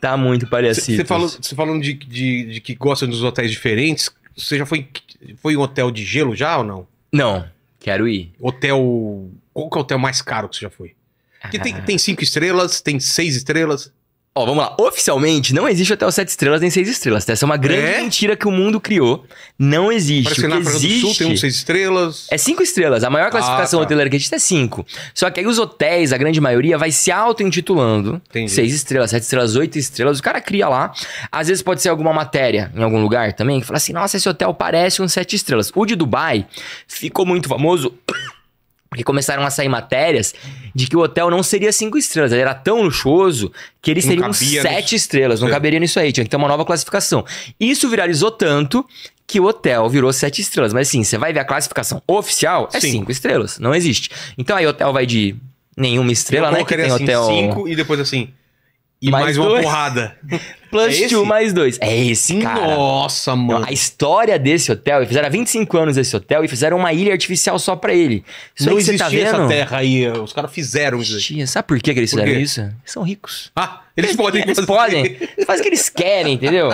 Tá muito parecido. Você falou, falando de, de, de, que gosta dos hotéis diferentes, você já foi, foi em um hotel de gelo já ou não? Não, quero ir. Hotel. Qual que é o hotel mais caro que você já foi? Porque ah. tem, tem cinco estrelas, tem seis estrelas. Ó, vamos lá. Oficialmente, não existe hotel sete estrelas nem seis estrelas. Tá? Essa é uma grande é? mentira que o mundo criou. Não existe. Parece que na existe... do Sul tem um seis estrelas. É cinco estrelas. A maior ah, classificação ah, tá. hoteleira que existe é cinco. Só que aí os hotéis, a grande maioria, vai se auto-intitulando. Seis estrelas, sete estrelas, oito estrelas. O cara cria lá. Às vezes pode ser alguma matéria em algum lugar também, que fala assim, nossa, esse hotel parece um sete estrelas. O de Dubai ficou muito famoso... Porque começaram a sair matérias de que o hotel não seria cinco estrelas, ele era tão luxuoso que ele seria uns sete estrelas, não é. caberia nisso aí, tinha que ter uma nova classificação. Isso viralizou tanto que o hotel virou sete estrelas, mas assim, você vai ver a classificação oficial, é cinco, cinco estrelas, não existe. Então aí o hotel vai de nenhuma estrela, Eu né? Que tem assim, hotel. Cinco e depois assim. E mais, mais uma porrada. Plus é two mais dois. É esse, cara. Nossa, então, mano. Então, a história desse hotel, e fizeram 25 anos desse hotel e fizeram uma ilha artificial só pra ele. Isso não tá existia tá essa terra aí. Os caras fizeram isso. Existia. Sabe por que, que eles fizeram isso? Eles são ricos. Ah, eles, podem. Eles podem. Faz o que eles querem, entendeu?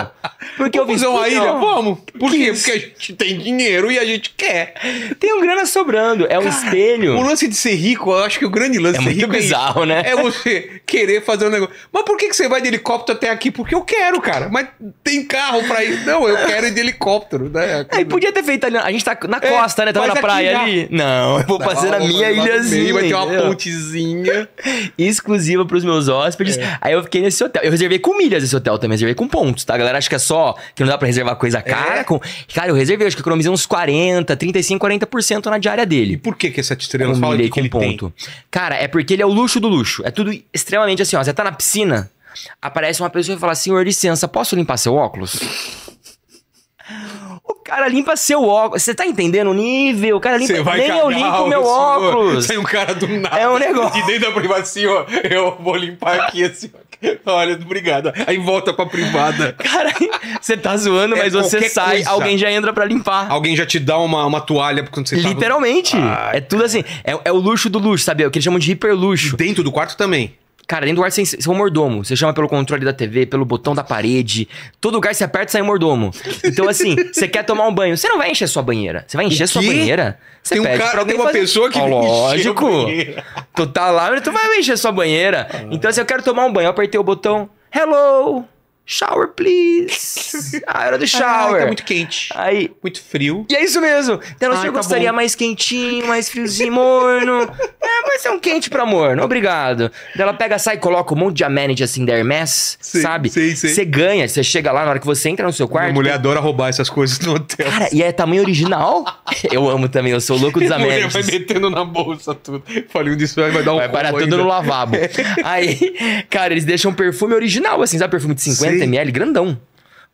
Porque vamos eu fazer uma ilha? Vamos. Por quê? É Porque a gente tem dinheiro e a gente quer. Tem um grana sobrando. É um cara, espelho. O lance de ser rico, eu acho que o grande lance é de ser rico é bizarro, é, né? é você querer fazer um negócio. Mas por que, que você vai de helicóptero até aqui? Porque eu quero, cara, mas tem carro pra ir. Não, eu quero ir de helicóptero. Né? Aí é, podia ter feito ali. A gente tá na é, costa, é, né? Tava na praia já. ali. Não, eu vou fazer na minha ilhazinha. Meio, vai ter uma pontezinha. Exclusiva pros meus hóspedes. É. Aí eu fiquei nesse hotel. Eu reservei com milhas esse hotel também, reservei com pontos, tá? A galera acha que é só que não dá pra reservar coisa é. cara. É. Com... Cara, eu reservei, acho que economizei uns 40, 35, 40% na diária dele. E por que que essa estrela fala que com ele ponto? Tem? Cara, é porque ele é o luxo do luxo. É tudo extremamente assim, ó. Você tá na piscina, aparece uma pessoa e fala: Senhor, licença, posso limpar seu óculos? O cara limpa seu óculos. Você tá entendendo o nível? O cara limpa. vai nem eu limpo meu senhor. óculos. Tem um cara do é nada. É um negócio. De dentro da privada, senhor, eu vou limpar aqui, assim. Olha, obrigado. Aí volta pra privada. Cara, você tá zoando, é mas você sai, coisa. alguém já entra pra limpar. Alguém já te dá uma, uma toalha quando você tá Literalmente. Tava... Ah, Ai, é tudo assim. É, é, o luxo do luxo, sabe? É o que eles chamam de hiperluxo. Dentro do quarto também. Cara, dentro do ar você é um mordomo. Você chama pelo controle da TV, pelo botão da parede. Todo lugar que você aperta sai um mordomo. Então, assim, você quer tomar um banho. Você não vai encher sua banheira. Você vai encher sua banheira? Você tem um cara, tem uma fazer... pessoa que. lógico. Tu tá lá, tu vai encher sua banheira. Ah. Então, assim, eu quero tomar um banho. Eu apertei o botão. Hello! Shower, please! A ah, é hora do shower. Ai, tá muito quente. Aí, muito frio. E é isso mesmo. Então, você tá gostaria mais quentinho, mais friozinho, morno. vai ser é um quente pra amor, não obrigado. ela pega, sai e coloca um monte de amenity assim da Hermes, sim, sabe? Sim, sim. Você ganha, você chega lá, na hora que você entra no seu quarto. Minha mulher tem... adora roubar essas coisas no hotel. Cara, e é tamanho original? eu amo também, eu sou louco dos amenities. Minha mulher vai metendo na bolsa tudo. Falei um disso, vai dar um Vai parar tudo no lavabo. Aí, cara, eles deixam perfume original, assim, sabe? Perfume de 50ml, grandão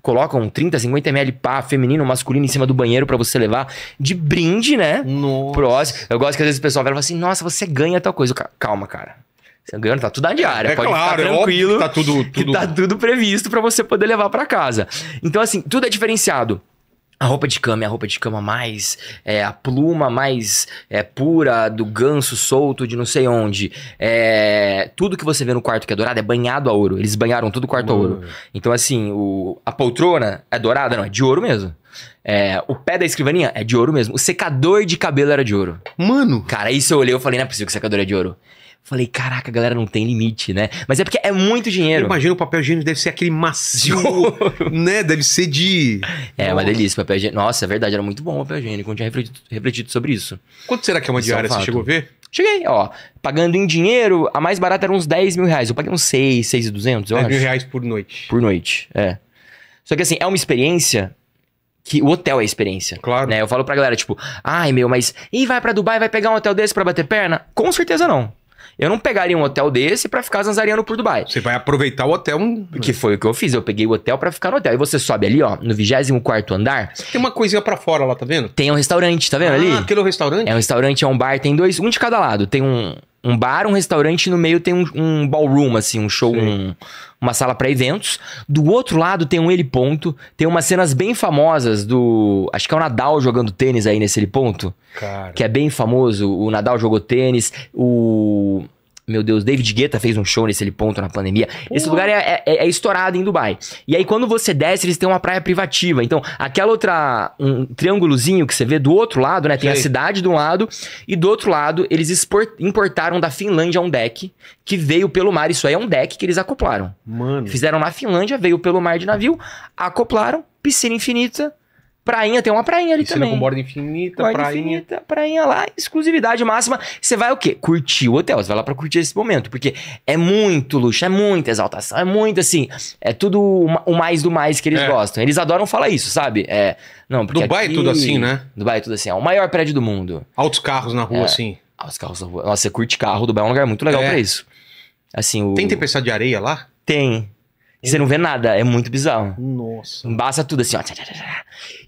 colocam 30, 50 ml pá, feminino, masculino em cima do banheiro para você levar de brinde, né? Nossa. Próximo. Eu gosto que às vezes o pessoal fala assim: nossa, você ganha tal coisa. Calma, cara. Você ganha, tá tudo na diária, é pode claro, ficar é tranquilo. É tá tudo, tudo... tá tudo previsto para você poder levar para casa. Então, assim, tudo é diferenciado. A roupa de cama é a roupa de cama mais. É a pluma mais é, pura do ganso solto de não sei onde. É, tudo que você vê no quarto que é dourado é banhado a ouro. Eles banharam todo o quarto Mano. a ouro. Então, assim, o, a poltrona é dourada? Não, é de ouro mesmo. É, o pé da escrivaninha é de ouro mesmo. O secador de cabelo era de ouro. Mano! Cara, isso eu olhei e falei: não é possível que o secador é de ouro. Falei, caraca, galera não tem limite, né? Mas é porque é muito dinheiro. Eu imagino o papel higiênico deve ser aquele macio, né? Deve ser de. É, Nossa. uma delícia o papel higiênico. Nossa, é verdade, era muito bom o papel higiênico. Eu tinha refletido, refletido sobre isso. Quanto será que é uma é diária? você chegou a ver? Cheguei, ó. Pagando em dinheiro, a mais barata era uns 10 mil reais. Eu paguei uns 6, 6,200, eu é, acho. mil reais por noite. Por noite, é. Só que assim, é uma experiência que o hotel é a experiência. Claro. Né? Eu falo pra galera, tipo, ai meu, mas e vai para Dubai, vai pegar um hotel desse para bater perna? Com certeza não. Eu não pegaria um hotel desse para ficar zanzariando por Dubai. Você vai aproveitar o hotel. Que foi o que eu fiz. Eu peguei o hotel para ficar no hotel. E você sobe ali, ó, no 24 andar. Tem uma coisinha para fora lá, tá vendo? Tem um restaurante, tá vendo ah, ali? Aquele é restaurante? É um restaurante, é um bar, tem dois, um de cada lado. Tem um, um bar, um restaurante, e no meio tem um, um ballroom, assim, um show, um, uma sala para eventos. Do outro lado tem um heliponto, tem umas cenas bem famosas do. Acho que é o Nadal jogando tênis aí nesse heliponto. Cara. Que é bem famoso. O Nadal jogou tênis, o. Meu Deus, David Guetta fez um show nesse ponto na pandemia. Uhum. Esse lugar é, é, é, estourado em Dubai. E aí, quando você desce, eles têm uma praia privativa. Então, aquela outra. Um triângulozinho que você vê do outro lado, né? Tem a cidade de um lado. E do outro lado, eles export, importaram da Finlândia um deck que veio pelo mar. Isso aí é um deck que eles acoplaram. Mano. Fizeram na Finlândia, veio pelo mar de navio, acoplaram, piscina infinita Prainha, tem uma prainha ali também. com borda infinita, borda prainha. infinita, prainha lá, exclusividade máxima. Você vai o quê? Curtir o hotel, você vai lá pra curtir esse momento, porque é muito luxo, é muita exaltação, é muito assim, é tudo o mais do mais que eles é. gostam. Eles adoram falar isso, sabe? É, não, porque Dubai é aqui, é tudo assim, né? Dubai é tudo assim, é o maior prédio do mundo. Altos carros na rua, é. assim. Altos carros na rua. Nossa, você curte carro, Dubai é um lugar muito legal é. pra isso. Assim, o... Tem tempestade de areia lá? Tem. E você não vê nada, é muito bizarro. Nossa. Embaça tudo assim, ó.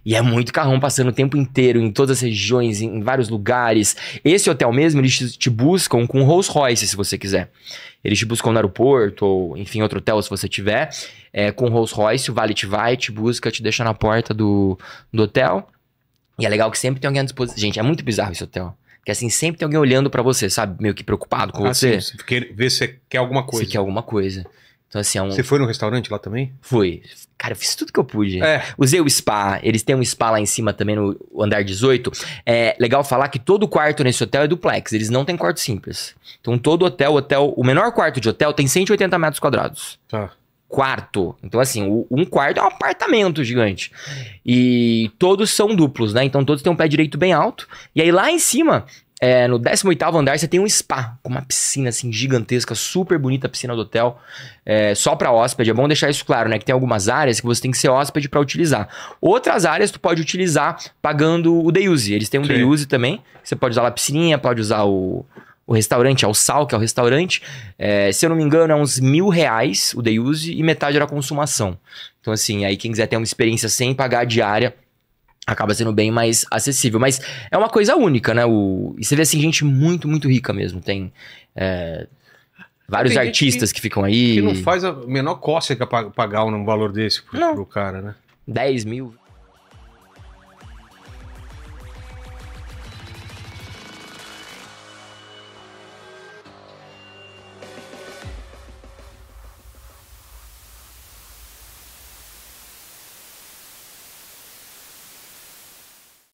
E é muito carrão passando o tempo inteiro em todas as regiões, em vários lugares. Esse hotel mesmo, eles te buscam com Rolls Royce, se você quiser. Eles te buscam no aeroporto, ou enfim, outro hotel, se você tiver. É, com Rolls Royce, o vale te vai, te busca, te deixa na porta do, do hotel. E é legal que sempre tem alguém à disposição. Gente, é muito bizarro esse hotel. que assim, sempre tem alguém olhando para você, sabe? Meio que preocupado com ah, você. Sim, você quer ver se quer alguma coisa. Se quer alguma coisa. Então, assim, é um... Você foi no restaurante lá também? Fui. Cara, eu fiz tudo que eu pude. É. Usei o spa. Eles têm um spa lá em cima também, no andar 18. É legal falar que todo quarto nesse hotel é duplex. Eles não têm quarto simples. Então, todo hotel, hotel... O menor quarto de hotel tem 180 metros quadrados. Tá. Quarto. Então, assim, um quarto é um apartamento gigante. E todos são duplos, né? Então, todos têm um pé direito bem alto. E aí, lá em cima, é, no 18º andar você tem um spa, com uma piscina assim gigantesca, super bonita piscina do hotel, é, só para hóspede. É bom deixar isso claro, né? Que tem algumas áreas que você tem que ser hóspede para utilizar. Outras áreas tu pode utilizar pagando o day use. Eles têm um Sim. day use também, você pode usar a piscininha, pode usar o, o restaurante, ao é sal, que é o restaurante. É, se eu não me engano, é uns mil reais o day use e metade era consumação. Então, assim, aí quem quiser ter uma experiência sem pagar a diária, acaba sendo bem mais acessível. Mas é uma coisa única, né? O... E você vê, assim, gente muito, muito rica mesmo. Tem é, vários Tem artistas que, que, ficam aí. Que não faz a menor cócega é pagar um valor desse pro, pro cara, né? 10 mil.